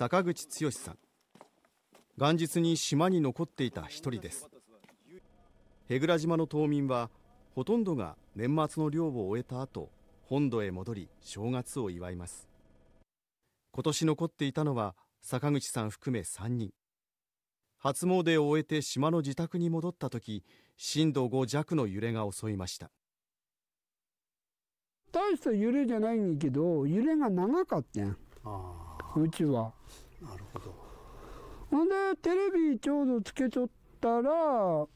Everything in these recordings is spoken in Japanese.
坂口剛さん元日に島に残っていた一人です舳倉島の島民はほとんどが年末の漁を終えた後本土へ戻り正月を祝います今年残っていたのは坂口さん含め3人初詣を終えて島の自宅に戻った時震度5弱の揺れが襲いました大した揺れじゃないんけど揺れが長かったやんあうちは。なるほど。ほんで、テレビちょうどつけちょったら、大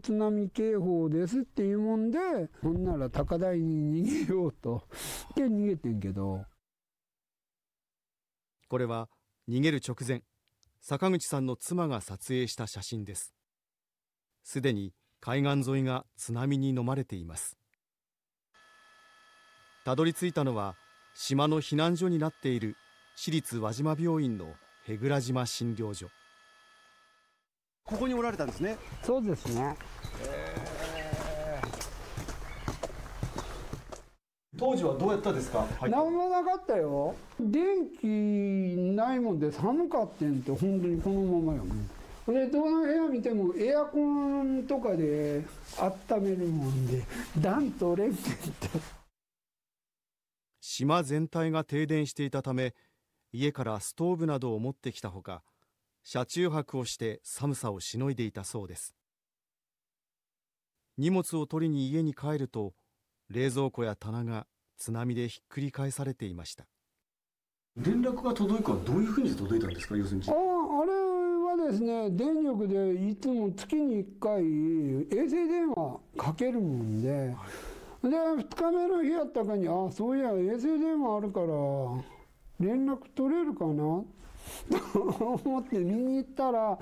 津波警報ですっていうもんで、ほんなら高台に逃げようと。で、逃げてんけど。これは、逃げる直前、坂口さんの妻が撮影した写真です。すでに海岸沿いが津波に飲まれています。たどり着いたのは、島の避難所になっている私立輪島病院の舳倉島診療所ここにおられたんですねそうですね、えー、当時はどうやったですか何もなかったよ電気ないもんで寒かってんって本当にこのままよもんでどの部屋見てもエアコンとかで温めるもんで暖とれんって島全体が停電していたため家からストーブなどを持ってきたほか車中泊をして寒さをしのいでいたそうです荷物を取りに家に帰ると冷蔵庫や棚が津波でひっくり返されていました連絡が届いたどういうふうに届いたんですか要するにああれはですね電力でいつも月に1回衛星電話かけるもんで、はい、で2日目の日やったかにあそういや衛星電話あるから連絡取れるかなと 思って見に行ったら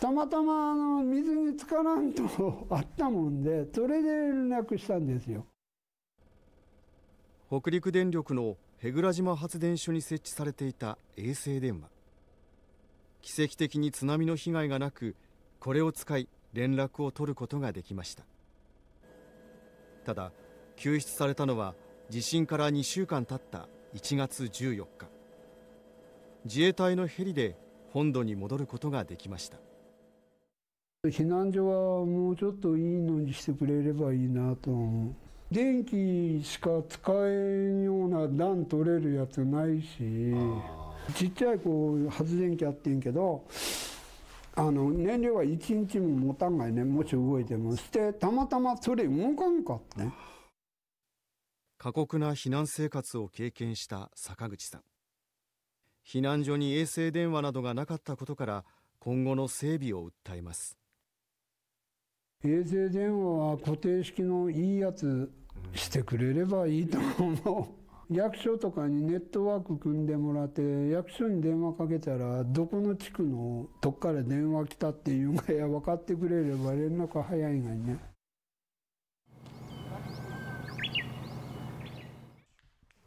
たまたまあの水に浸からんと あったもんでそれで連絡したんですよ北陸電力の舳倉島発電所に設置されていた衛星電話奇跡的に津波の被害がなくこれを使い連絡を取ることができましたただ救出されたのは地震から2週間経った1月14日自衛隊のヘリで本土に戻ることができました避難所はもうちょっといいのにしてくれればいいなと電気しか使えんような暖取れるやつないしちっちゃいこう発電機あってんけどあの燃料は1日も持たんがいねもし動いてもしてたまたまそれ動かんかってね。過酷な避難生活を経験した坂口さん避難所に衛星電話などがなかったことから今後の整備を訴えます衛星電話は固定式のいいやつしてくれればいいと思う 役所とかにネットワーク組んでもらって役所に電話かけたらどこの地区のどっから電話来たっていうのが分かってくれれば連絡早いがね。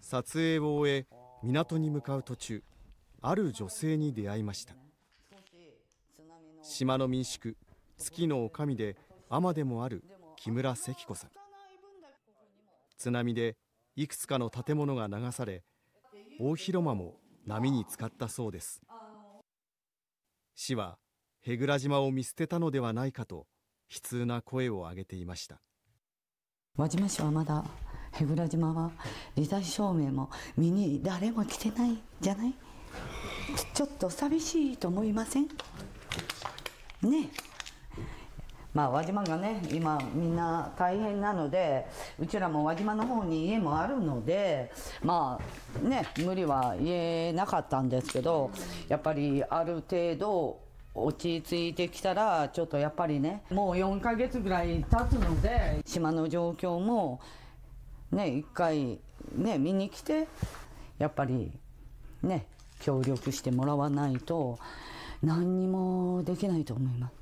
撮影を終え港に向かう途中ある女性に出会いました島の民宿月の女将で尼でもある木村関子さん津波でいくつかの建物が流され大広間も波に浸かったそうです市は舳倉島を見捨てたのではないかと悲痛な声を上げていました輪島市はまだ舳 倉島は罹災証明も身に誰も来てないじゃないちょっと寂しいと思いませんねまあ、輪島がね今みんな大変なのでうちらも輪島の方に家もあるのでまあね無理は言えなかったんですけどやっぱりある程度落ち着いてきたらちょっとやっぱりねもう4ヶ月ぐらい経つので島の状況もね一回ね見に来てやっぱりね協力してもらわないと何にもできないと思います。